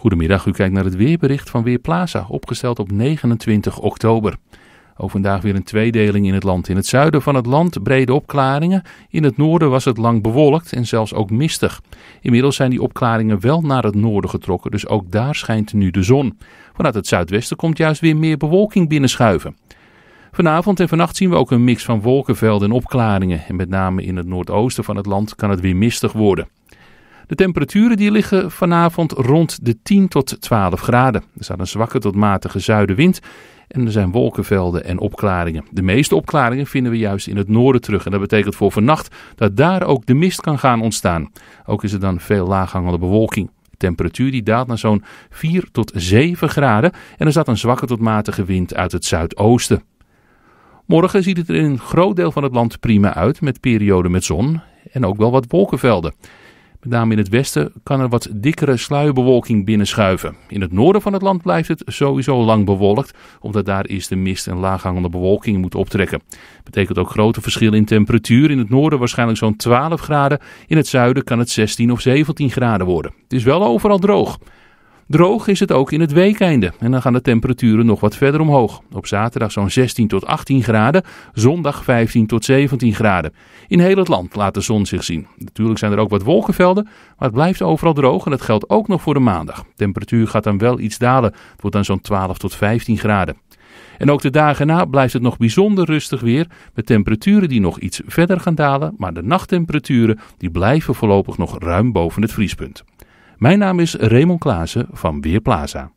Goedemiddag, u kijkt naar het weerbericht van Weerplaza, opgesteld op 29 oktober. Ook vandaag weer een tweedeling in het land. In het zuiden van het land brede opklaringen. In het noorden was het lang bewolkt en zelfs ook mistig. Inmiddels zijn die opklaringen wel naar het noorden getrokken, dus ook daar schijnt nu de zon. Vanuit het zuidwesten komt juist weer meer bewolking binnenschuiven. Vanavond en vannacht zien we ook een mix van wolkenvelden en opklaringen. En met name in het noordoosten van het land kan het weer mistig worden. De temperaturen die liggen vanavond rond de 10 tot 12 graden. Er staat een zwakke tot matige zuidenwind en er zijn wolkenvelden en opklaringen. De meeste opklaringen vinden we juist in het noorden terug. En dat betekent voor vannacht dat daar ook de mist kan gaan ontstaan. Ook is er dan veel laaghangende bewolking. De temperatuur die daalt naar zo'n 4 tot 7 graden. En er staat een zwakke tot matige wind uit het zuidoosten. Morgen ziet het er in een groot deel van het land prima uit met perioden met zon en ook wel wat wolkenvelden. Met name in het westen kan er wat dikkere sluierbewolking binnenschuiven. In het noorden van het land blijft het sowieso lang bewolkt, omdat daar is de mist en laaghangende bewolking moet optrekken. Betekent ook grote verschillen in temperatuur. In het noorden waarschijnlijk zo'n 12 graden, in het zuiden kan het 16 of 17 graden worden. Het is wel overal droog. Droog is het ook in het weekeinde en dan gaan de temperaturen nog wat verder omhoog. Op zaterdag zo'n 16 tot 18 graden, zondag 15 tot 17 graden. In heel het land laat de zon zich zien. Natuurlijk zijn er ook wat wolkenvelden, maar het blijft overal droog en dat geldt ook nog voor de maandag. De temperatuur gaat dan wel iets dalen, het wordt dan zo'n 12 tot 15 graden. En ook de dagen na blijft het nog bijzonder rustig weer, met temperaturen die nog iets verder gaan dalen, maar de nachttemperaturen die blijven voorlopig nog ruim boven het vriespunt. Mijn naam is Raymond Klaassen van Weerplaza.